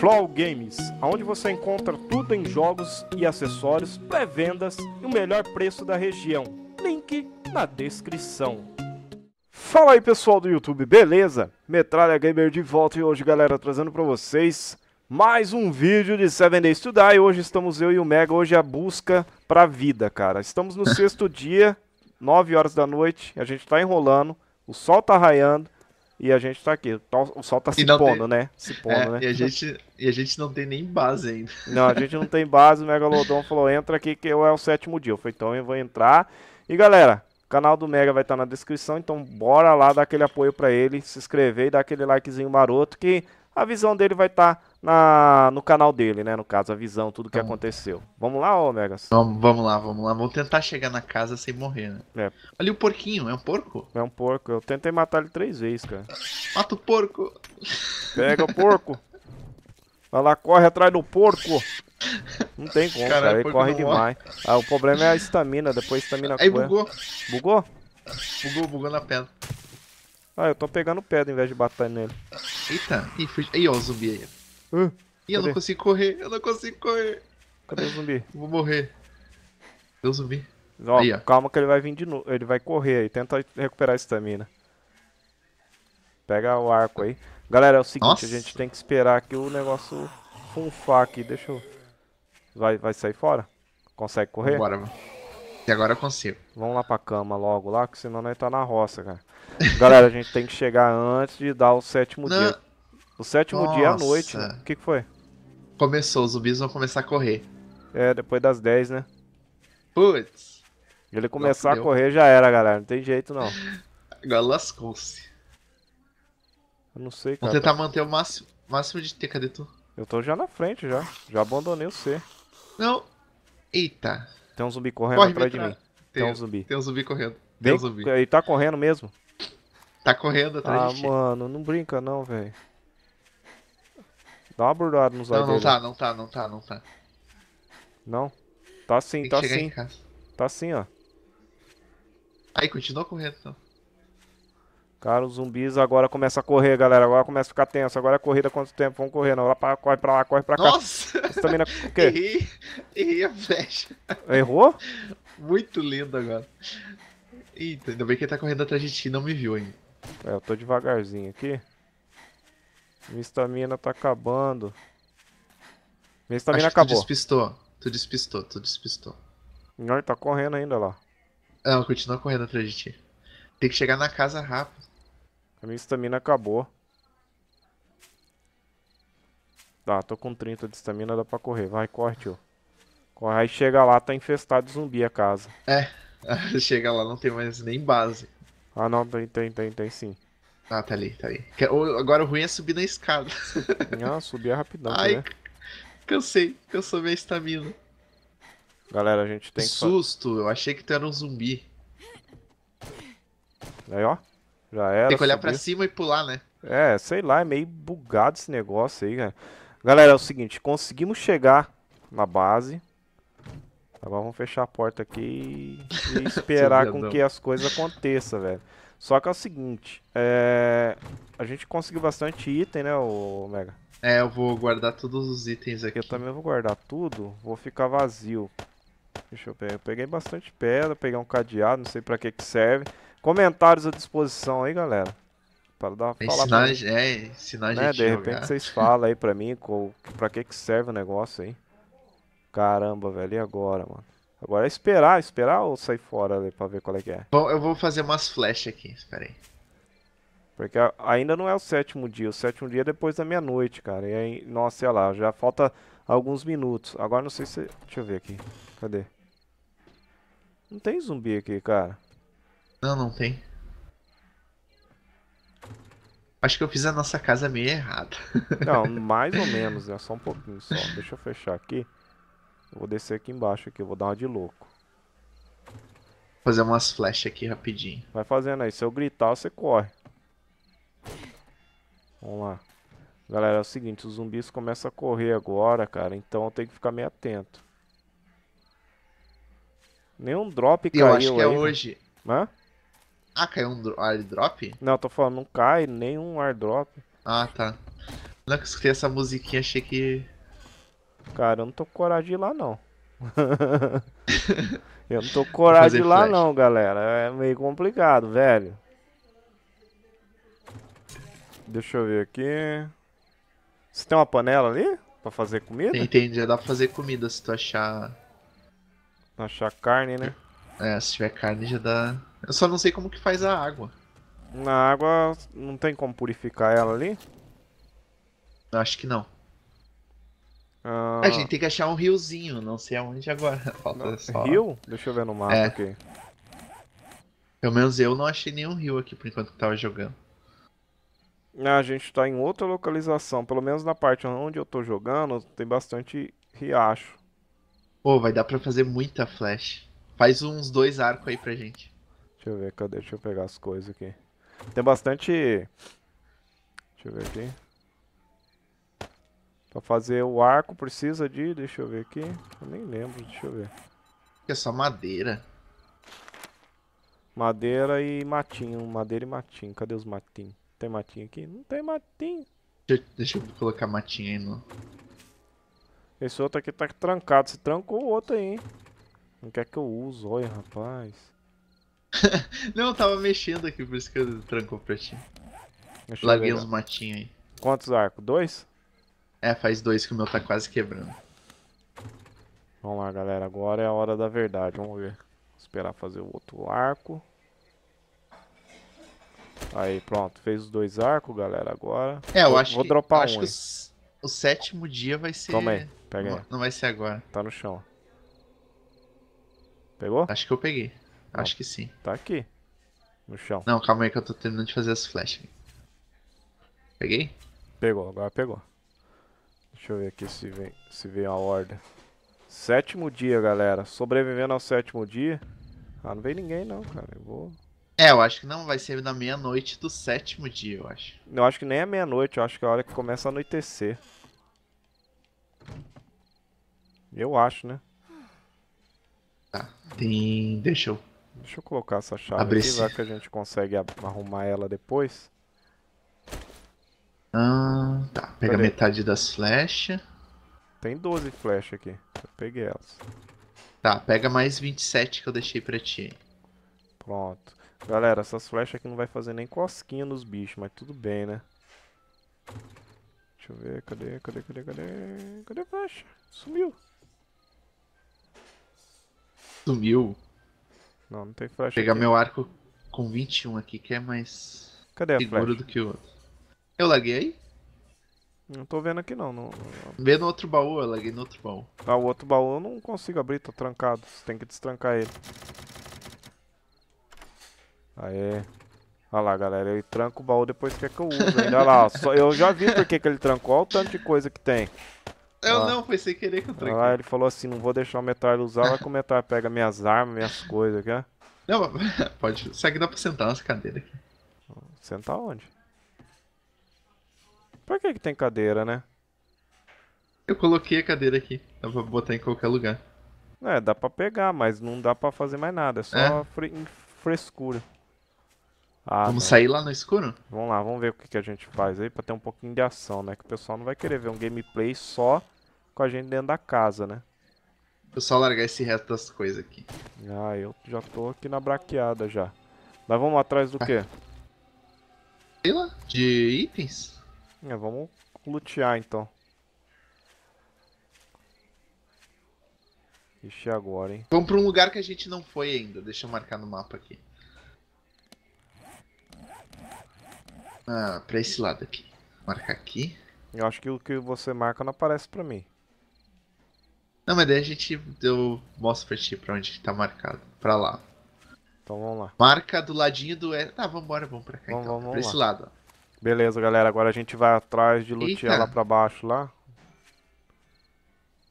Flow Games, onde você encontra tudo em jogos e acessórios, pré-vendas e o melhor preço da região. Link na descrição. Fala aí pessoal do YouTube, beleza? Metralha Gamer de volta e hoje galera trazendo para vocês mais um vídeo de Seven Days to Die. Hoje estamos eu e o Mega, hoje é a busca pra vida, cara. Estamos no sexto dia, 9 horas da noite, a gente tá enrolando, o sol tá raiando, e a gente tá aqui. Tá o sol tá se pondo, tem... né? Se pondo, é, né? E a, gente, e a gente não tem nem base ainda. Não, a gente não tem base. O Megalodon falou: entra aqui que eu é o sétimo dia. Eu falei: então eu vou entrar. E galera, o canal do Mega vai estar tá na descrição. Então bora lá dar aquele apoio para ele, se inscrever e dar aquele likezinho maroto que a visão dele vai estar. Tá na, no canal dele, né? No caso, a visão, tudo que então, aconteceu. Vamos lá, ô Megas? Vamos, vamos lá, vamos lá. Vou tentar chegar na casa sem morrer, né? É. Ali o porquinho, é um porco? É um porco. Eu tentei matar ele três vezes, cara. Mata o porco! Pega o porco! Vai lá, corre atrás do porco! Não tem como, Caralho, cara. Ele corre demais. Ah, o problema é a estamina, depois a estamina... Aí bugou. Bugou? Bugou, bugou na pedra. Ah, eu tô pegando pedra em vez de bater nele. Eita, ih, fui... Ih, ó, o zumbi aí. Uh, Ih, eu não consigo correr, eu não consigo correr. Cadê o zumbi? Vou morrer. Deu zumbi. Ó, aí, ó. calma que ele vai vir de novo. Ele vai correr aí. Tenta recuperar a estamina. Pega o arco aí. Galera, é o seguinte, Nossa. a gente tem que esperar que o negócio funfar aqui. Deixa eu... Vai, vai sair fora? Consegue correr? Bora, mano. E agora eu consigo. Vamos lá pra cama logo lá, que senão nós tá na roça, cara. Galera, a gente tem que chegar antes de dar o sétimo não. dia. O sétimo Nossa. dia à noite. Né? O né? que, que foi? Começou, os zumbis vão começar a correr. É, depois das 10, né? Putz. Ele começar a correr já era, galera. Não tem jeito não. Agora lascou-se. Eu não sei, cara. Vou tentar manter o máximo, máximo de T. Cadê tu? Eu tô já na frente, já. Já abandonei o C. Não. Eita. Tem um zumbi correndo Corre atrás de mim. Tem, tem, um zumbi. Tem um zumbi correndo. Tem, um zumbi. Ele tá correndo mesmo? Tá correndo atrás ah, de mim. Ah, mano, não brinca não, velho. Dá uma bordada no zóio Não, não tá, não tá, não tá, não tá. Não? Tá sim, tá sim. Tá sim, ó. Aí, continua correndo então. Cara, os zumbis agora começam a correr, galera. Agora começa a ficar tenso. Agora é corrida quanto tempo? Vamos correndo. Lá pra, corre pra lá, corre pra cá. Nossa! É o quê? Errei, errei a flecha. Errou? Muito lindo agora. Eita, ainda bem que ele tá correndo atrás de ti, não me viu ainda. É, eu tô devagarzinho aqui. Minha estamina tá acabando. Minha estamina acabou. Tu despistou, tu despistou, tu despistou. Não, ele tá correndo ainda lá. Não, é, continua correndo atrás de ti. Tem que chegar na casa rápido. A minha estamina acabou. Tá, tô com 30 de estamina, dá pra correr. Vai, corre, tio. Corre, aí chega lá, tá infestado de zumbi a casa. É, chega lá, não tem mais nem base. Ah, não, tem, tem, tem, tem sim. Ah, tá ali, tá ali. É agora o ruim é subir na escada. Ah, subir é rapidão, Ai, né? cansei, cansou minha estamina. Galera, a gente tem que... Susto, eu achei que tu era um zumbi. Aí, ó. Já era. Tem que olhar subir. pra cima e pular, né? É, sei lá, é meio bugado esse negócio aí, cara. Galera, é o seguinte, conseguimos chegar na base. Agora vamos fechar a porta aqui e esperar com que as coisas aconteçam, velho. Só que é o seguinte, é... a gente conseguiu bastante item, né, o Mega? É, eu vou guardar todos os itens aqui. Eu também vou guardar tudo, vou ficar vazio. Deixa eu pegar, eu peguei bastante pedra, peguei um cadeado, não sei pra que que serve. Comentários à disposição aí, galera. Para dar é falar ensinar, pra... É, ensinar né? a gente De repente jogar. vocês falam aí pra mim qual, pra que que serve o negócio aí. Caramba, velho, e agora, mano? Agora é esperar, esperar ou sair fora ali né, pra ver qual é que é. Bom, eu vou fazer umas flechas aqui, espera aí. Porque ainda não é o sétimo dia, o sétimo dia é depois da meia-noite, cara. E aí, nossa, sei lá, já falta alguns minutos. Agora não sei se... Deixa eu ver aqui, cadê? Não tem zumbi aqui, cara. Não, não tem. Acho que eu fiz a nossa casa meio errada. Não, mais ou menos, é né? só um pouquinho só. Deixa eu fechar aqui. Eu vou descer aqui embaixo aqui, eu vou dar uma de louco. Fazer umas flechas aqui rapidinho. Vai fazendo aí, se eu gritar você corre. Vamos lá. Galera, é o seguinte, os zumbis começam a correr agora, cara, então eu tenho que ficar meio atento. Nenhum drop caiu Eu acho que é aí, é hoje. Hã? Ah, caiu um airdrop? Não, tô falando, não cai nenhum airdrop. Ah, tá. Não é que eu escutei essa musiquinha, achei que Cara, eu não tô com coragem de ir lá não. eu não tô com coragem de ir lá não, galera. É meio complicado, velho. Deixa eu ver aqui. Você tem uma panela ali? Pra fazer comida? Entendi, já dá pra fazer comida se tu achar. Achar carne, né? É, se tiver carne já dá. Eu só não sei como que faz a água. Na água não tem como purificar ela ali? Acho que não. Ah. A gente tem que achar um riozinho, não sei aonde agora. Falta não, só... Rio? Deixa eu ver no mapa é. aqui. Pelo menos eu não achei nenhum rio aqui por enquanto que tava jogando. Ah, a gente tá em outra localização, pelo menos na parte onde eu tô jogando, tem bastante riacho. Pô, vai dar pra fazer muita flash. Faz uns dois arcos aí pra gente. Deixa eu ver, cadê? Deixa eu pegar as coisas aqui. Tem bastante... Deixa eu ver aqui. Pra fazer o arco precisa de... Deixa eu ver aqui. Eu nem lembro, deixa eu ver. É só madeira. Madeira e matinho. Madeira e matinho. Cadê os matinhos? Tem matinho aqui? Não tem matinho. Deixa, deixa eu colocar matinho aí no... Esse outro aqui tá trancado. Se trancou o outro aí, hein? Não quer que eu use, olha, rapaz. Não, eu tava mexendo aqui, por isso que eu trancou pra ti. Larguei uns matinhos aí. Quantos arcos? Dois? É, faz dois que o meu tá quase quebrando. Vamos lá, galera. Agora é a hora da verdade. Vamos ver. Esperar fazer o outro arco. Aí, pronto. Fez os dois arcos, galera. Agora. É, eu vou, acho vou que, dropar acho um. Que o, o, sétimo dia vai ser. Toma aí, pega não, aí. Não vai ser agora. Tá no chão. Pegou? Acho que eu peguei. Acho que sim. Tá aqui. No chão. Não, calma aí que eu tô terminando de fazer as flechas. Peguei? Pegou, agora pegou. Deixa eu ver aqui se vem, se vem a horda. Sétimo dia, galera. Sobrevivendo ao sétimo dia. Ah, não vem ninguém não, cara. Eu vou... É, eu acho que não vai ser na meia-noite do sétimo dia, eu acho. Eu acho que nem é meia-noite, eu acho que é a hora que começa a anoitecer. Eu acho, né? Tá, tem... deixa eu... Deixa eu colocar essa chave Abre aqui, vai que a gente consegue arrumar ela depois. Ah, tá. Pega metade das flechas. Tem 12 flechas aqui. Eu peguei elas. Tá, pega mais 27 que eu deixei pra ti. Pronto. Galera, essas flechas aqui não vai fazer nem cosquinha nos bichos, mas tudo bem, né? Deixa eu ver, cadê, cadê, cadê, cadê? Cadê a flecha? Sumiu. Sumiu? Não, não tem flecha. Vou pegar aqui. meu arco com 21 aqui, que é mais Cadê a seguro flecha? do que o outro. Eu laguei? Não tô vendo aqui não. não... Vê no outro baú, eu laguei no outro baú. Ah, o outro baú eu não consigo abrir, tá trancado. Você tem que destrancar ele. Aê. Olha lá, galera, ele tranca o baú depois que é que eu uso Olha lá, só, eu já vi porque que ele trancou. Olha o tanto de coisa que tem. Eu ah. não, foi sem querer que eu tranquei. Ah, ele falou assim, não vou deixar o metal usar, vai que o metal pega minhas armas, minhas coisas, quer? Não, pode. segue que dá pra sentar nas cadeiras aqui? Sentar onde? Pra que, que tem cadeira, né? Eu coloquei a cadeira aqui. Dá pra botar em qualquer lugar. É, dá pra pegar, mas não dá pra fazer mais nada. É só é? Fre frescura. Ah, vamos né? sair lá no escuro? Vamos lá, vamos ver o que, que a gente faz aí pra ter um pouquinho de ação, né? Que o pessoal não vai querer ver um gameplay só com a gente dentro da casa, né? Eu só largar esse resto das coisas aqui. Ah, eu já tô aqui na braqueada já. Mas vamos atrás do ah. quê? Sei lá, de itens? É, vamos lutear então. Ixi, é agora, hein? Vamos pra um lugar que a gente não foi ainda. Deixa eu marcar no mapa aqui. Ah, pra esse lado aqui. Marcar aqui. Eu acho que o que você marca não aparece pra mim. Não, mas daí a gente. Eu mostro pra ti pra onde tá marcado. Pra lá. Então vamos lá. Marca do ladinho do. Tá, vambora, vamos pra cá vamos, então. Vamos, pra esse lado, ó. Beleza, galera. Agora a gente vai atrás de lutear lá pra baixo, lá.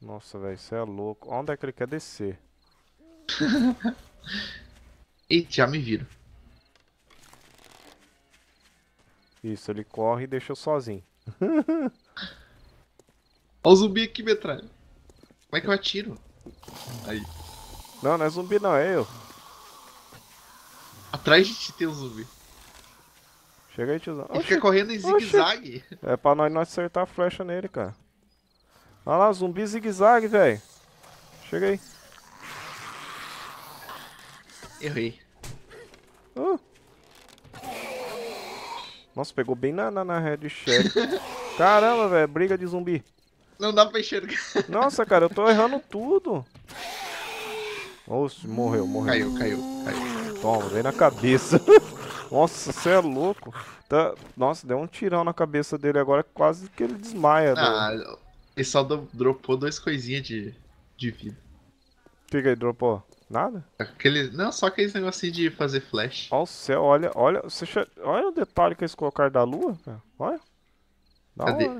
Nossa, velho, isso é louco. Onde é que ele quer descer? Eita, já me vira. Isso, ele corre e deixa eu sozinho. Olha o zumbi aqui, metralha. Como é que eu atiro? Aí. Não, não é zumbi não, é eu. Atrás de ti tem um zumbi. Chega aí, tiozão. Ele fica correndo em zigue-zague. É pra nós não acertar a flecha nele, cara. Olha lá, zumbi zigue-zague, velho. Chega aí. Errei. Uh. Nossa, pegou bem na, na, na head Caramba, velho, briga de zumbi. Não dá pra encher. Nossa, cara, eu tô errando tudo. Nossa, morreu, morreu. Caiu, caiu, caiu. Toma, vem na cabeça. Nossa, você é louco. Tá... Nossa, deu um tirão na cabeça dele agora, quase que ele desmaia. Né? Ah, do... ele só do... dropou duas coisinhas de, de vida. que ele dropou. Nada? Aquele... Não, só aqueles negocinhos de fazer flash. Ó o céu, olha, olha, você che... olha o detalhe que eles colocaram da lua, cara. Olha.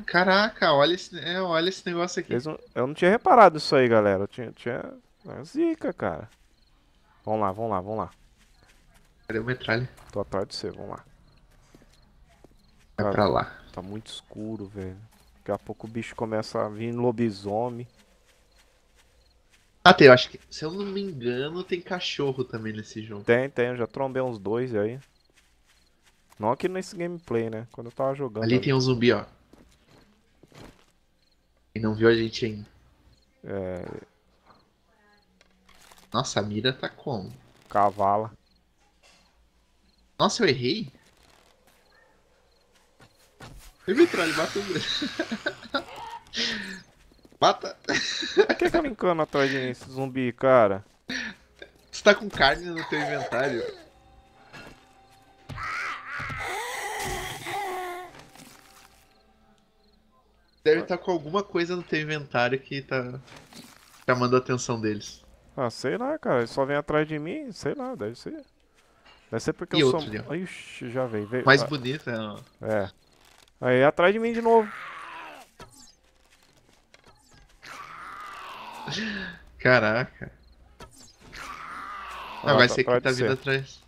Caraca, olha esse, é, olha esse negócio aqui. Não... eu não tinha reparado isso aí, galera. Eu tinha, tinha... É zica, cara. Vamos lá, vamos lá, vamos lá. Cadê o metralha? Tô atrás de você, vamos lá. Vai é pra lá. Tá muito escuro, velho. Daqui a pouco o bicho começa a vir lobisomem. Ah, tem, eu acho que, se eu não me engano, tem cachorro também nesse jogo. Tem, tem, eu já trombei uns dois aí. Não aqui nesse gameplay, né? Quando eu tava jogando. Ali, ali. tem um zumbi, ó. E não viu a gente ainda. É. Nossa, a mira tá como? Cavala. Nossa, eu errei? Eu me trolho, mata o Mata! Por que, que eu me encano atrás de zumbi, cara? Você tá com carne no teu inventário? Deve estar tá com alguma coisa no teu inventário que tá chamando a atenção deles. Ah, sei lá, cara. Eles só vem atrás de mim, sei lá, deve ser. Deve ser porque e eu outro sou. Ixi, já veio. veio. Mais ah. bonita, né? É. Aí, atrás de mim de novo. Caraca. Ah, vai ser que tá vindo atrás.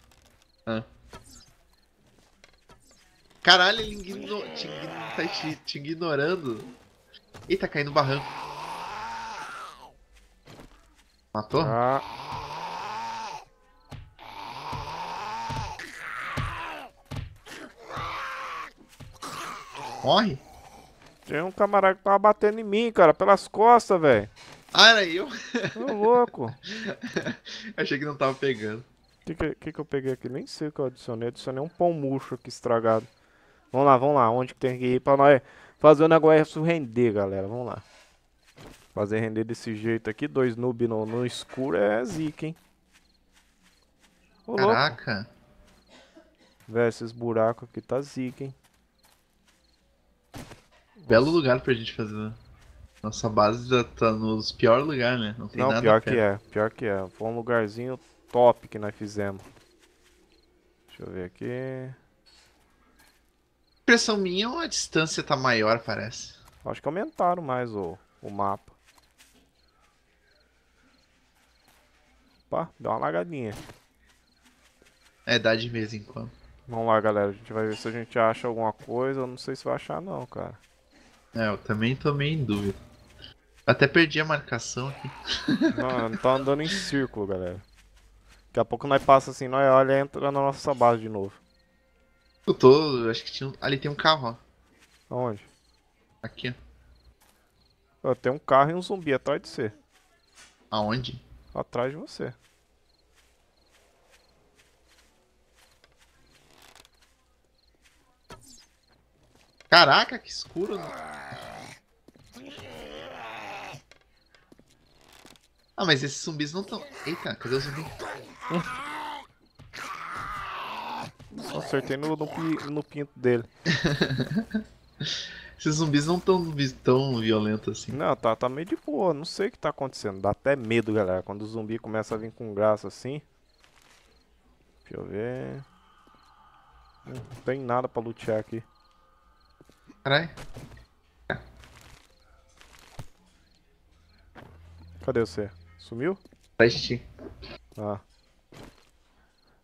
Ah. Caralho, ele igno... te, tá te, te ignorando. Eita, tá caindo barranco. Matou? Ah. Morre? Tem um camarada que tava batendo em mim, cara, pelas costas, velho. Ah, era eu? Tô louco. Achei que não tava pegando. O que que, que, que, eu peguei aqui? Nem sei o que eu adicionei. Adicionei um pão murcho aqui estragado. Vamos lá, vamos lá. Onde que tem que ir pra nós fazer o negócio render, galera? Vamos lá. Fazer render desse jeito aqui, dois noob no, no escuro é zica, hein? Ô, Caraca. Vê esses buracos aqui tá zica, hein? Belo lugar pra gente fazer. Né? Nossa base já tá nos pior lugar, né? Não tem Não, nada pior perto. que é, pior que é. Foi um lugarzinho top que nós fizemos. Deixa eu ver aqui. Impressão minha ou é a distância tá maior, parece? Acho que aumentaram mais o, o mapa. Opa, deu uma lagadinha. É, dá de vez em quando. Vamos lá, galera. A gente vai ver se a gente acha alguma coisa. Eu não sei se vai achar, não, cara. É, eu também tomei meio em dúvida. Até perdi a marcação aqui. Mano, tá andando em círculo, galera. Daqui a pouco nós passa assim, nós olha e entra na nossa base de novo. Eu tô, acho que tinha. Ali tem um carro, ó. Aonde? Aqui, ó. Tem um carro e um zumbi atrás de você. Aonde? Atrás de você. Caraca, que escuro. Né? Ah, mas esses zumbis não estão... Eita, cadê o zumbi? acertei no, no, no pinto dele. Esses zumbis não tão tão violentos assim. Não, tá, tá meio de boa, não sei o que tá acontecendo. Dá até medo, galera, quando o zumbi começa a vir com graça assim. Deixa eu ver. Não tem nada pra lutear aqui. Caralho. Cadê você? Sumiu? Tá Ah.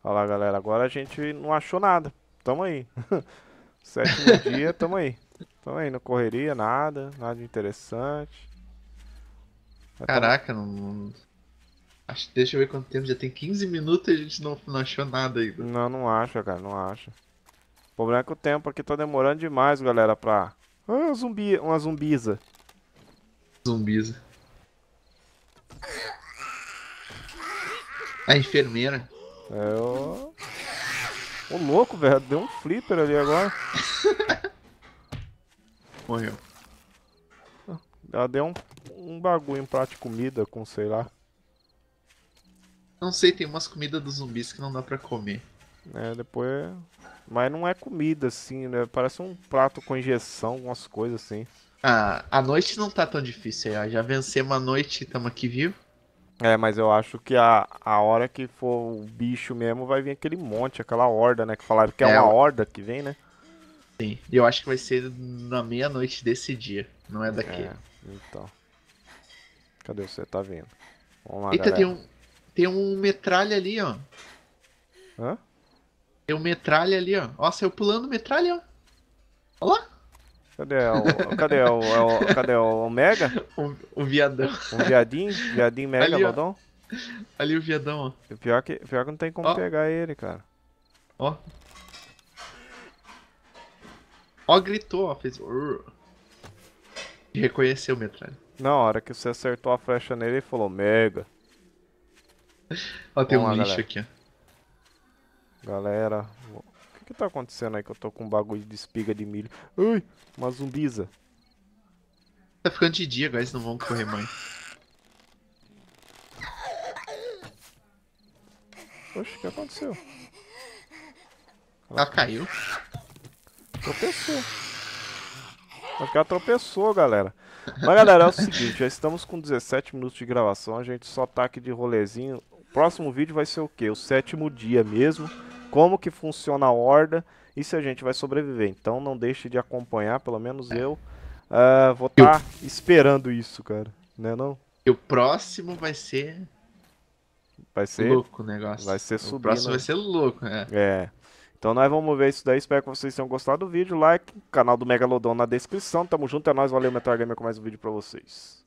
Olha lá, galera. Agora a gente não achou nada. Tamo aí. Sétimo dia, tamo aí. Tamo aí, não correria, nada. Nada interessante. Caraca, não. Acho, deixa eu ver quanto tempo. Já tem 15 minutos e a gente não, não achou nada ainda. Não, não acha, cara. Não acha. O problema é que o tempo aqui tá demorando demais, galera, pra... Ah, zumbi... Uma zumbiza. Zumbiza. A enfermeira. É, ó... Ô, louco, velho. Deu um flipper ali agora. Morreu. Ela deu um, um bagulho em prato de comida com, sei lá. Não sei, tem umas comidas dos zumbis que não dá pra comer. Né? É, depois. Mas não é comida, assim, né? Parece um prato com injeção, algumas coisas assim. Ah, a noite não tá tão difícil aí, ó. Já vencemos a noite e estamos aqui vivo. É, mas eu acho que a, a hora que for o bicho mesmo vai vir aquele monte, aquela horda, né? Que falaram que é, é uma horda que vem, né? Sim, eu acho que vai ser na meia-noite desse dia, não é daqui. É, então. Cadê você? Tá vendo? Vamos lá, Eita, galera. tem um. Tem um metralha ali, ó. Hã? Tem um metralha ali, ó. Ó, saiu pulando metralha, ó. Olha lá. Cadê o. Cadê o. É o cadê o Omega? O o viadão. O viadinho? Viadinho Mega ali, Ali o viadão, ó. O pior que, pior que não tem como ó. pegar ele, cara. Ó. Ó, gritou, ó. Fez. E reconheceu o metralha. Na hora que você acertou a flecha nele, ele falou: Mega. ó, tem Vamos um lá, lixo galera. aqui, ó. Galera, o que que tá acontecendo aí que eu tô com um bagulho de espiga de milho? Ui, uma zumbiza. Tá ficando de dia, guys, não vão correr mais. Oxe, o que aconteceu? Ela, ela caiu. Tropeçou. Acho que ela tropeçou, galera. Mas, galera, é o seguinte, já estamos com 17 minutos de gravação, a gente só tá aqui de rolezinho. O próximo vídeo vai ser o quê? O sétimo dia mesmo como que funciona a horda e se a gente vai sobreviver. Então não deixe de acompanhar, pelo menos eu uh, vou estar tá esperando isso, cara. Né não? E o próximo vai ser vai ser louco o negócio. Vai ser subindo. O próximo vai né? ser louco, né? É. Então nós vamos ver isso daí, espero que vocês tenham gostado do vídeo, like, canal do Megalodon na descrição, tamo junto, é nóis, valeu Metal Gamer com mais um vídeo pra vocês.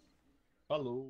Falou!